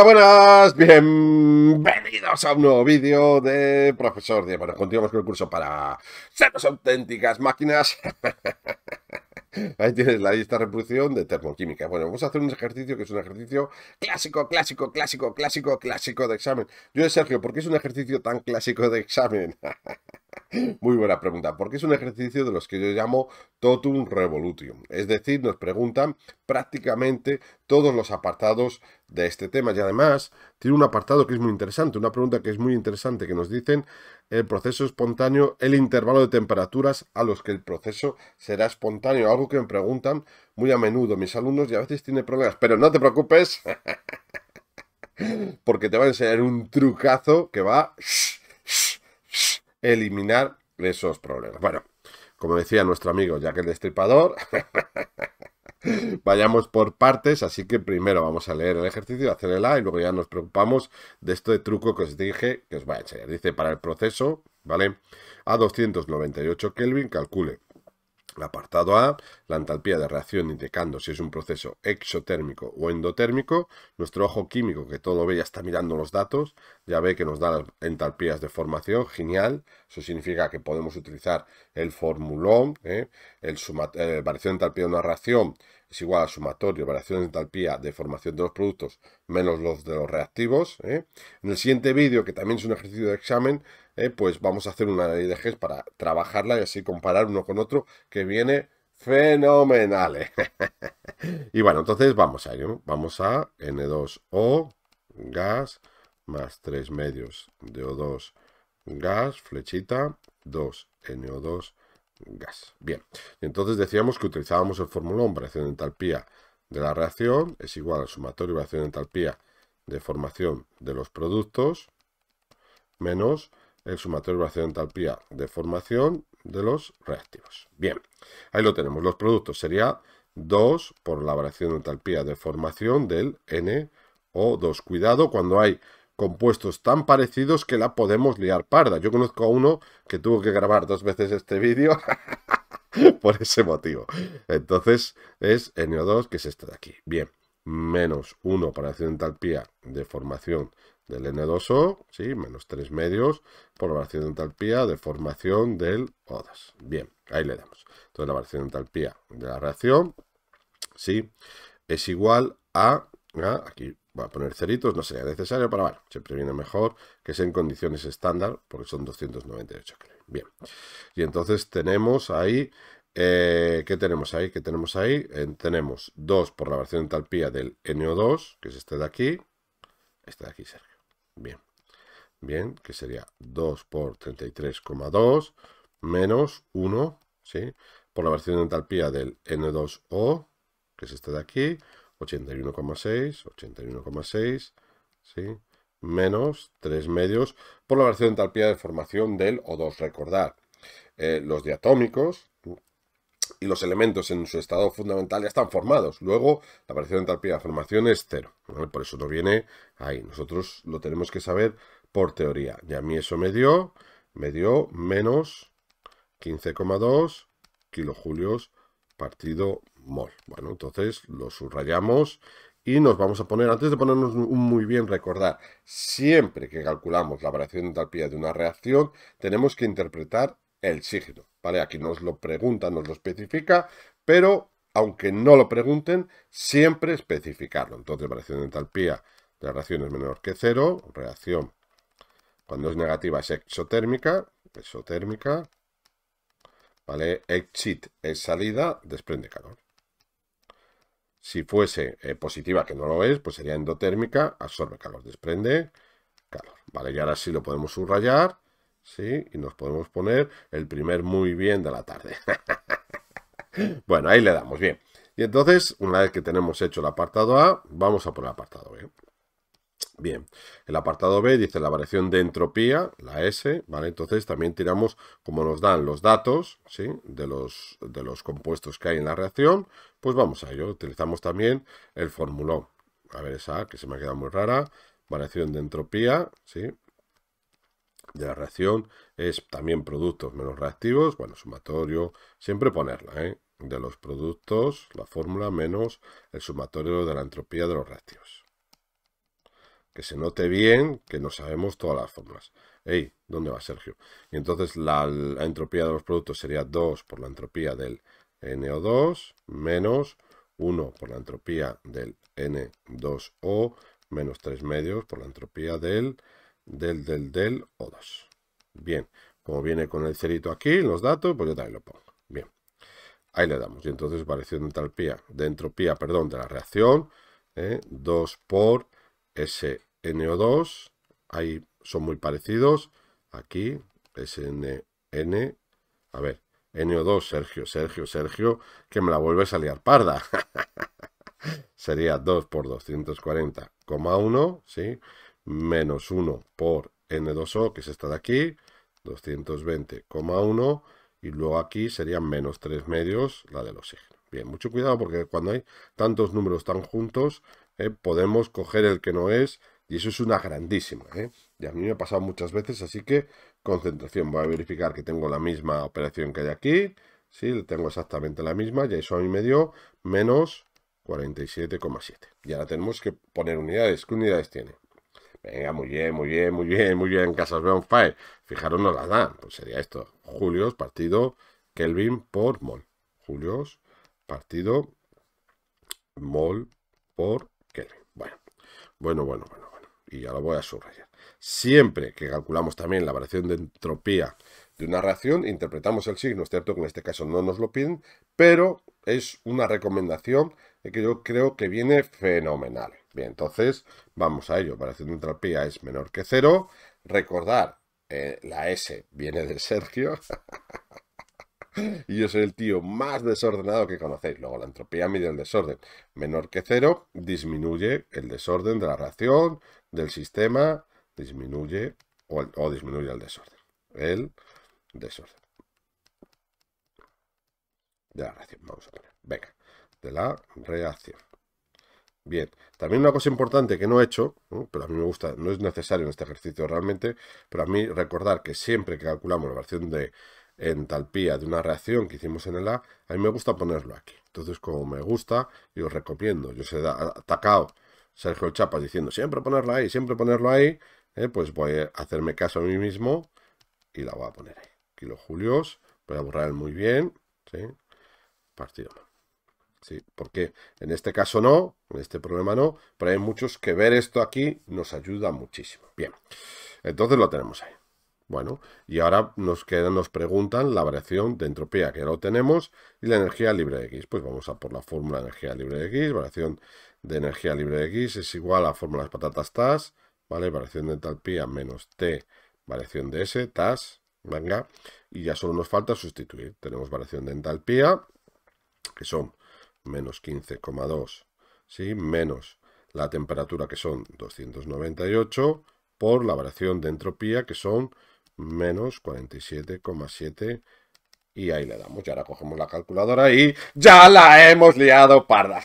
Hola, buenas, bienvenidos a un nuevo vídeo de Profesor Diego. Bueno, continuamos con el curso para ser auténticas máquinas. Ahí tienes la lista de reproducción de termoquímica. Bueno, vamos a hacer un ejercicio que es un ejercicio clásico, clásico, clásico, clásico, clásico de examen. Yo de Sergio, ¿por qué es un ejercicio tan clásico de examen? Muy buena pregunta, porque es un ejercicio de los que yo llamo totum revolutium. Es decir, nos preguntan prácticamente todos los apartados de este tema. Y además tiene un apartado que es muy interesante, una pregunta que es muy interesante que nos dicen el proceso espontáneo, el intervalo de temperaturas a los que el proceso será espontáneo. Algo que me preguntan muy a menudo mis alumnos y a veces tiene problemas. Pero no te preocupes, porque te va a enseñar un trucazo que va a eliminar esos problemas. Bueno, como decía nuestro amigo que el Destripador... Vayamos por partes, así que primero vamos a leer el ejercicio, hacer el A y luego ya nos preocupamos de este truco que os dije que os voy a enseñar. Dice, para el proceso, ¿vale? A 298 Kelvin, calcule el apartado A, la entalpía de reacción indicando si es un proceso exotérmico o endotérmico. Nuestro ojo químico, que todo lo ve, ya está mirando los datos, ya ve que nos da las entalpías de formación, genial. Eso significa que podemos utilizar el formulón, ¿eh? el, suma, eh, variación de entalpía de una reacción es igual a sumatorio de variaciones de entalpía de formación de los productos menos los de los reactivos. ¿eh? En el siguiente vídeo, que también es un ejercicio de examen, ¿eh? pues vamos a hacer una ley de para trabajarla y así comparar uno con otro, que viene fenomenal. ¿eh? y bueno, entonces vamos a ello. Vamos a N2O gas más 3 medios de O2 gas, flechita, 2 NO2 gas. Bien, entonces decíamos que utilizábamos el formulón variación de entalpía de la reacción es igual al sumatorio de variación de entalpía de formación de los productos menos el sumatorio de variación de entalpía de formación de los reactivos. Bien, ahí lo tenemos. Los productos sería 2 por la variación de entalpía de formación del NO2. Cuidado cuando hay compuestos tan parecidos que la podemos liar parda. Yo conozco a uno que tuvo que grabar dos veces este vídeo por ese motivo. Entonces es NO2, que es este de aquí. Bien, menos 1 para entalpía de formación del N2O, ¿sí? menos 3 medios por la variación de entalpía de formación del O2. Bien, ahí le damos. Entonces la variación de entalpía de la reacción, ¿sí? es igual a, a ah, aquí Voy a poner ceritos, no sería necesario, pero bueno, siempre viene mejor que sea en condiciones estándar, porque son 298 Bien, y entonces tenemos ahí, eh, ¿qué tenemos ahí? ¿Qué tenemos ahí? Eh, tenemos 2 por la versión de entalpía del NO2, que es este de aquí, este de aquí, Sergio. Bien, bien, que sería 2 por 33,2 menos 1, ¿sí? Por la versión de entalpía del N2O, que es este de aquí, 81,6, 81,6, ¿sí? menos 3 medios por la variación de entalpía de formación del O2. Recordad, eh, los diatómicos y los elementos en su estado fundamental ya están formados. Luego, la variación de entalpía de formación es cero. Por eso no viene ahí. Nosotros lo tenemos que saber por teoría. Y a mí eso me dio, me dio menos 15,2 kilojulios partido bueno, entonces lo subrayamos y nos vamos a poner, antes de ponernos un muy bien, recordar, siempre que calculamos la variación de entalpía de una reacción, tenemos que interpretar el signo, ¿vale? Aquí nos lo pregunta, nos lo especifica, pero aunque no lo pregunten, siempre especificarlo. Entonces, variación de entalpía de la reacción es menor que cero, reacción cuando es negativa es exotérmica, exotérmica, ¿vale? Exit es salida, desprende calor. Si fuese eh, positiva, que no lo es, pues sería endotérmica, absorbe calor, desprende calor. Vale, y ahora sí lo podemos subrayar, ¿sí? Y nos podemos poner el primer muy bien de la tarde. bueno, ahí le damos, bien. Y entonces, una vez que tenemos hecho el apartado A, vamos a por el apartado B. Bien, el apartado B dice la variación de entropía, la S, ¿vale? Entonces también tiramos como nos dan los datos, ¿sí? De los, de los compuestos que hay en la reacción, pues vamos a ello. Utilizamos también el fórmulo, A ver esa que se me ha quedado muy rara. Variación de entropía, ¿sí? de la reacción es también productos menos reactivos, bueno, sumatorio, siempre ponerla, ¿eh? de los productos, la fórmula menos el sumatorio de la entropía de los reactivos que se note bien que no sabemos todas las fórmulas. Ey, ¿dónde va Sergio? Y entonces la, entropía de los productos sería 2 por la entropía del NO2 menos 1 por la entropía del N2O menos 3 medios por la entropía del, del, del, del O2. Bien, como viene con el cerito aquí los datos, pues yo también lo pongo. Bien, ahí le damos. Y entonces variación de entropía, de entropía, perdón, de la reacción, 2 ¿eh? por S NO2, ahí son muy parecidos. Aquí, SNN, a ver, NO2, Sergio, Sergio, Sergio, que me la vuelve a salir parda. Sería 2 por 240,1, ¿sí? Menos 1 por N2O, que es esta de aquí, 220,1. Y luego aquí serían menos 3 medios la del oxígeno. Bien, mucho cuidado porque cuando hay tantos números tan juntos, eh, podemos coger el que no es y eso es una grandísima, ¿eh? Y a mí me ha pasado muchas veces, así que concentración. Voy a verificar que tengo la misma operación que hay aquí. Sí, tengo exactamente la misma. Y eso a mí me dio menos 47,7. Y ahora tenemos que poner unidades. ¿Qué unidades tiene? Venga, muy bien, muy bien, muy bien, muy bien. Casas Brown Fire. Fijaros, nos la dan. Pues sería esto. Julios, partido Kelvin por mol. Julios, partido mol por Kelvin. Bueno, bueno, bueno, bueno y ya lo voy a subrayar. Siempre que calculamos también la variación de entropía de una reacción, interpretamos el signo, es cierto que en este caso no nos lo piden, pero es una recomendación que yo creo que viene fenomenal. Bien, entonces vamos a ello. Variación de entropía es menor que cero. Recordar, eh, la S viene de Sergio. y yo soy el tío más desordenado que conocéis. Luego la entropía mide el desorden. Menor que cero disminuye el desorden de la reacción, del sistema disminuye o, disminuye el desorden. El desorden. De la reacción, vamos a poner. Venga, de la reacción. Bien, también una cosa importante que no he hecho, pero a mí me gusta, no es necesario en este ejercicio realmente, pero a mí recordar que siempre que calculamos la versión de entalpía de una reacción que hicimos en el A, a mí me gusta ponerlo aquí. Entonces, como me gusta, y os recomiendo, yo se da atacado Sergio Chapas diciendo siempre ponerla ahí, siempre ponerlo ahí, eh, pues voy a hacerme caso a mí mismo y la voy a poner ahí. julios, voy a borrar muy bien, ¿sí? partido Sí, porque en este caso no, en este problema no, pero hay muchos que ver esto aquí nos ayuda muchísimo. Bien, entonces lo tenemos ahí. Bueno, y ahora nos quedan, nos preguntan la variación de entropía, que ya lo tenemos, y la energía libre de X. Pues vamos a por la fórmula de energía libre de X, variación de energía libre de X es igual a fórmula de patatas TAS, ¿vale? Variación de entalpía menos T, variación de S, TAS, venga. Y ya solo nos falta sustituir. Tenemos variación de entalpía, que son menos 15,2, ¿sí? Menos la temperatura, que son 298, por la variación de entropía, que son menos 47,7 y ahí le damos. Y ahora cogemos la calculadora y ¡ya la hemos liado parda!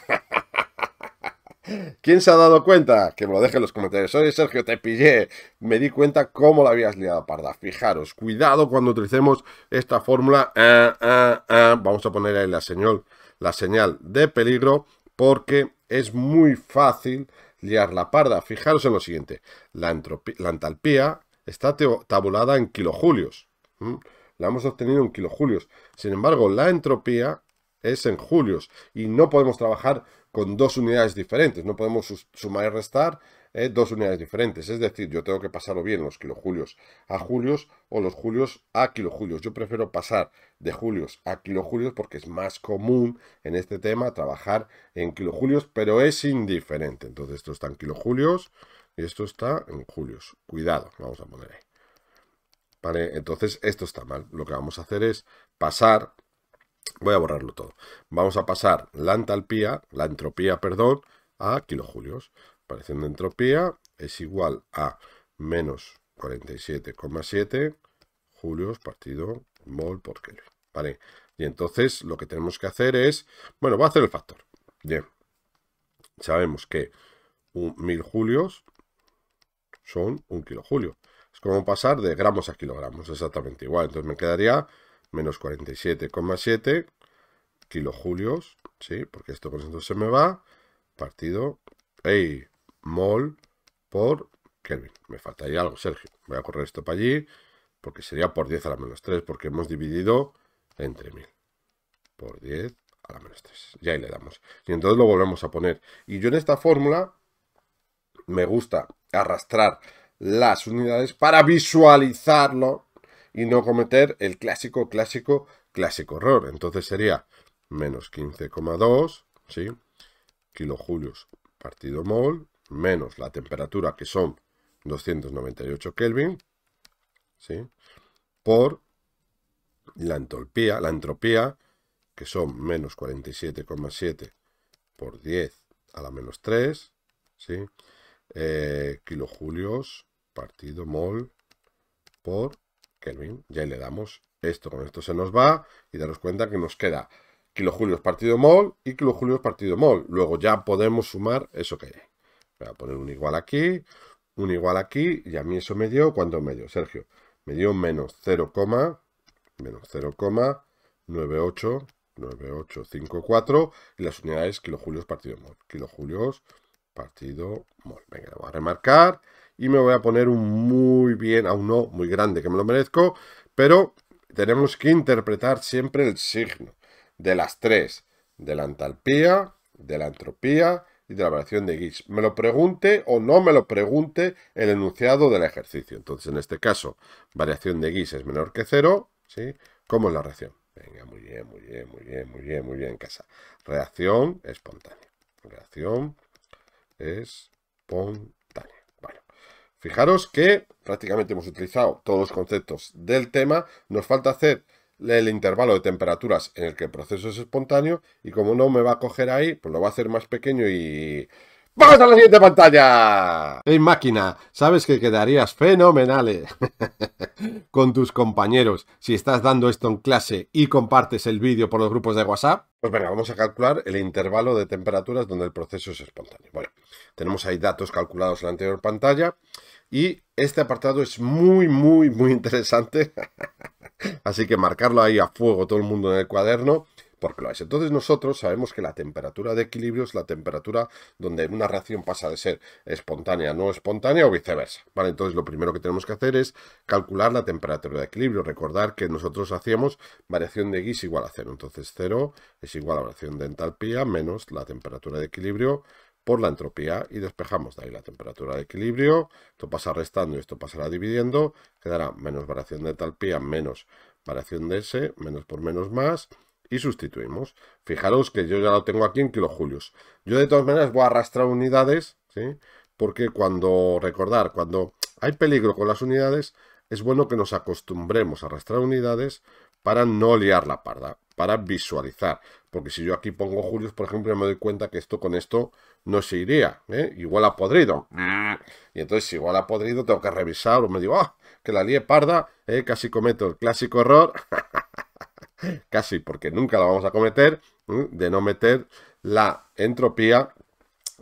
¿Quién se ha dado cuenta? Que me lo deje en los comentarios. Oye, Sergio, te pillé. Me di cuenta cómo la habías liado, parda. Fijaros, cuidado cuando utilicemos esta fórmula. Eh, eh, eh. Vamos a poner ahí la señal, la señal de peligro porque es muy fácil liar la parda. Fijaros en lo siguiente. La, entropía, entalpía está tabulada en kilojulios. La hemos obtenido en kilojulios. Sin embargo, la entropía es en julios y no podemos trabajar con dos unidades diferentes, no podemos sumar y restar eh, dos unidades diferentes, es decir, yo tengo que pasarlo bien los kilojulios a julios o los julios a kilojulios, yo prefiero pasar de julios a kilojulios porque es más común en este tema trabajar en kilojulios, pero es indiferente, entonces esto está en kilojulios y esto está en julios, cuidado, vamos a poner ahí. Vale, entonces esto está mal. Lo que vamos a hacer es pasar Voy a borrarlo todo. Vamos a pasar la entalpía, la entropía, perdón, a kilojulios. Pareciendo entropía es igual a menos 47,7 julios partido mol por Kelvin. ¿Vale? Y entonces lo que tenemos que hacer es... Bueno, va a hacer el factor. Bien. Sabemos que un, 1000 julios son un kilojulio. Es como pasar de gramos a kilogramos, exactamente igual. Entonces me quedaría menos 47,7 kilojulios, ¿sí? Porque esto por esto se me va, partido, ey, mol por Kelvin. Me faltaría algo, Sergio. Voy a correr esto para allí, porque sería por 10 a la menos 3, porque hemos dividido entre 1000. Por 10 a la menos 3. Y ahí le damos. Y entonces lo volvemos a poner. Y yo en esta fórmula me gusta arrastrar las unidades para visualizarlo y no cometer el clásico, clásico, clásico error. Entonces sería menos 15,2, ¿sí? Kilojulios partido mol, menos la temperatura que son 298 Kelvin, ¿sí? Por la entropía, la entropía, que son menos 47,7 por 10 a la menos 3, ¿sí? Eh, kilojulios partido mol por Kelvin. ya le damos. Esto con esto se nos va y daros cuenta que nos queda kilojulios partido mol y kilojulios partido mol. Luego ya podemos sumar eso que hay. Voy a poner un igual aquí, un igual aquí y a mí eso me dio, ¿cuánto me dio, Sergio? Me dio menos 0, menos 0,98 y las unidades kilojulios partido mol. Kilojulios partido mol. Venga, vamos a remarcar y me voy a poner un muy bien, a un no muy grande, que me lo merezco, pero tenemos que interpretar siempre el signo de las tres, de la entalpía, de la entropía y de la variación de gis Me lo pregunte o no me lo pregunte el enunciado del ejercicio. Entonces, en este caso, variación de gis es menor que cero, ¿sí? ¿Cómo es la reacción? Venga, muy bien, muy bien, muy bien, muy bien, muy bien casa. Reacción espontánea. Reacción espontánea. Fijaros que prácticamente hemos utilizado todos los conceptos del tema. Nos falta hacer el intervalo de temperaturas en el que el proceso es espontáneo y como no me va a coger ahí, pues lo va a hacer más pequeño y ¡Vamos a la siguiente pantalla! Hey máquina, sabes que quedarías fenomenal eh. con tus compañeros si estás dando esto en clase y compartes el vídeo por los grupos de WhatsApp. Pues venga, vamos a calcular el intervalo de temperaturas donde el proceso es espontáneo. Bueno, tenemos ahí datos calculados en la anterior pantalla y este apartado es muy, muy, muy interesante. Así que marcarlo ahí a fuego todo el mundo en el cuaderno entonces nosotros sabemos que la temperatura de equilibrio es la temperatura donde una reacción pasa de ser espontánea a no espontánea o viceversa. ¿vale? Entonces lo primero que tenemos que hacer es calcular la temperatura de equilibrio. Recordar que nosotros hacíamos variación de X igual a cero. Entonces cero es igual a variación de entalpía menos la temperatura de equilibrio por la entropía y despejamos de ahí la temperatura de equilibrio. Esto pasa restando y esto pasará dividiendo. Quedará menos variación de entalpía menos variación de S, menos por menos más y sustituimos. Fijaros que yo ya lo tengo aquí en kilojulios. Yo de todas maneras voy a arrastrar unidades, ¿sí? Porque cuando, recordar, cuando hay peligro con las unidades, es bueno que nos acostumbremos a arrastrar unidades para no liar la parda, para visualizar. Porque si yo aquí pongo julios, por ejemplo, me doy cuenta que esto con esto no se iría. ¿eh? Igual ha podrido. Y entonces, igual ha podrido, tengo que revisar o me digo, ah, que la lié parda, ¿eh? casi cometo el clásico error. casi porque nunca la vamos a cometer, de no meter la entropía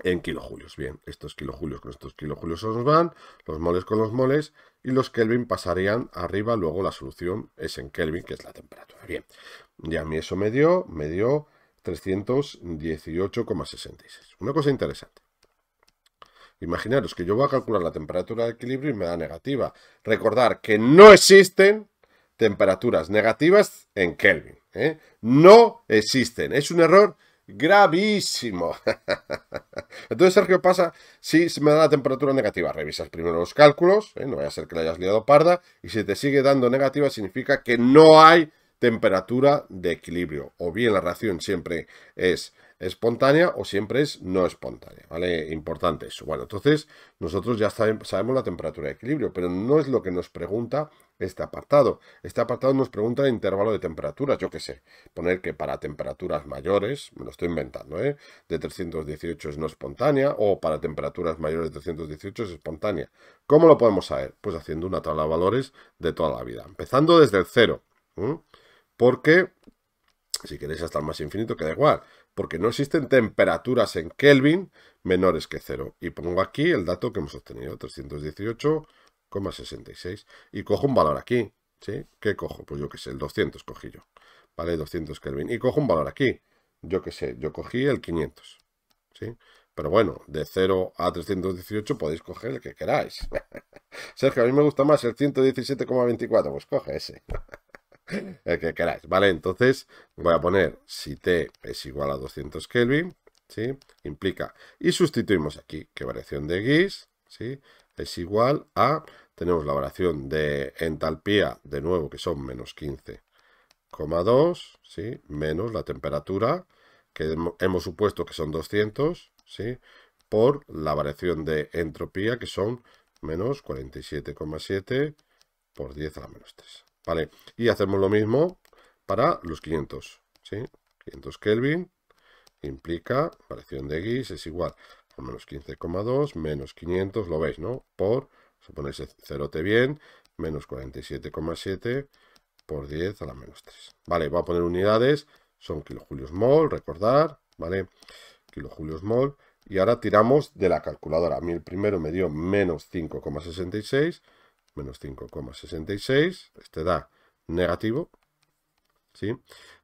en kilojulios. Bien, estos kilojulios con estos kilojulios nos van, los moles con los moles, y los Kelvin pasarían arriba, luego la solución es en Kelvin, que es la temperatura. Bien, y a mí eso me dio, me dio 318,66. Una cosa interesante. Imaginaros que yo voy a calcular la temperatura de equilibrio y me da negativa. Recordar que no existen temperaturas negativas en Kelvin. ¿eh? No existen. Es un error gravísimo. Entonces, Sergio, pasa si se me da la temperatura negativa. Revisas primero los cálculos, ¿eh? no vaya a ser que le hayas liado parda, y si te sigue dando negativa significa que no hay temperatura de equilibrio. O bien la reacción siempre es espontánea o siempre es no espontánea, ¿vale? Importante eso. Bueno, entonces nosotros ya sabemos la temperatura de equilibrio, pero no es lo que nos pregunta este apartado. Este apartado nos pregunta el intervalo de temperaturas, yo qué sé, poner que para temperaturas mayores, me lo estoy inventando, ¿eh? de 318 es no espontánea o para temperaturas mayores de 318 es espontánea. ¿Cómo lo podemos saber? Pues haciendo una tabla de valores de toda la vida, empezando desde el cero, porque si queréis hasta el más infinito que queda igual, porque no existen temperaturas en Kelvin menores que cero. Y pongo aquí el dato que hemos obtenido, 318 66, y cojo un valor aquí, ¿sí? ¿Qué cojo? Pues yo qué sé, el 200 cogí yo, ¿vale? 200 Kelvin. Y cojo un valor aquí, yo qué sé, yo cogí el 500, ¿sí? Pero bueno, de 0 a 318 podéis coger el que queráis. Sergio, a mí me gusta más el 117,24, pues coge ese. el que queráis, ¿vale? Entonces voy a poner si T es igual a 200 Kelvin, ¿sí? Implica. Y sustituimos aquí que variación de Gis, ¿sí? Es igual a tenemos la variación de entalpía, de nuevo, que son menos 15,2, ¿sí? menos la temperatura, que hemos supuesto que son 200, ¿sí? por la variación de entropía, que son menos 47,7 por 10 a la menos 3. ¿vale? Y hacemos lo mismo para los 500. ¿sí? 500 Kelvin implica variación de X, es igual a menos 15,2 menos 500, lo veis, ¿no? Por se pone ese cerote bien, menos 47,7 por 10 a la menos 3. Vale, voy a poner unidades, son kilojulios mol, recordar, ¿vale? Kilojulios mol. Y ahora tiramos de la calculadora. A mí el primero me dio menos 5,66, menos 5,66, este da negativo, ¿sí?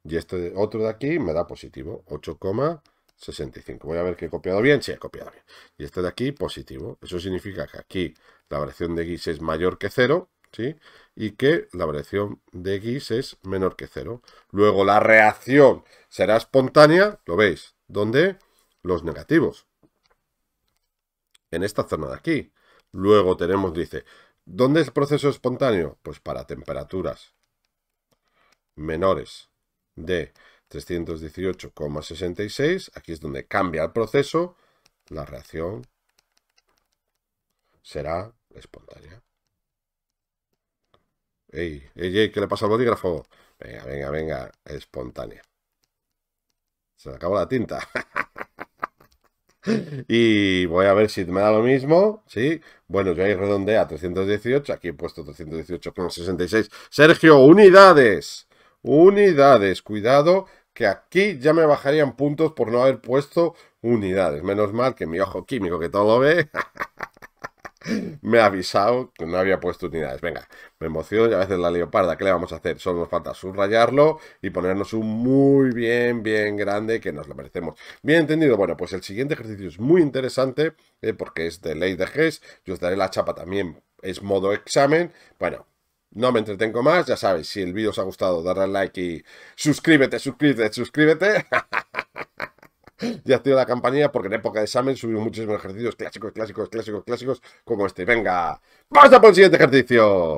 Y este otro de aquí me da positivo, 8,66. 65. Voy a ver que he copiado bien. Sí, he copiado bien. Y este de aquí, positivo. Eso significa que aquí la variación de X es mayor que 0, ¿sí? Y que la variación de X es menor que 0. Luego la reacción será espontánea, lo veis, donde los negativos. En esta zona de aquí. Luego tenemos, dice, ¿dónde es el proceso espontáneo? Pues para temperaturas menores de 318,66. Aquí es donde cambia el proceso. La reacción será espontánea. Ey, ey, ey, ¿qué le pasa al bolígrafo? Venga, venga, venga, espontánea. Se acabó la tinta. y voy a ver si me da lo mismo, ¿sí? Bueno, yo ahí redondea a 318, aquí he puesto 318,66. Sergio, unidades, unidades, cuidado que aquí ya me bajarían puntos por no haber puesto unidades. Menos mal que mi ojo químico que todo ve me ha avisado que no había puesto unidades. Venga, me emociono y a veces la leoparda, ¿qué le vamos a hacer? Solo nos falta subrayarlo y ponernos un muy bien, bien grande que nos lo merecemos. Bien entendido, bueno, pues el siguiente ejercicio es muy interesante eh, porque es de ley de GES. Yo os daré la chapa también, es modo examen. Bueno, no me entretengo más, ya sabes, si el vídeo os ha gustado, darle al like y suscríbete, suscríbete, suscríbete. y activa la campanilla porque en época de examen subimos muchísimos ejercicios clásicos, clásicos, clásicos, clásicos como este. Venga, vamos a por el siguiente ejercicio.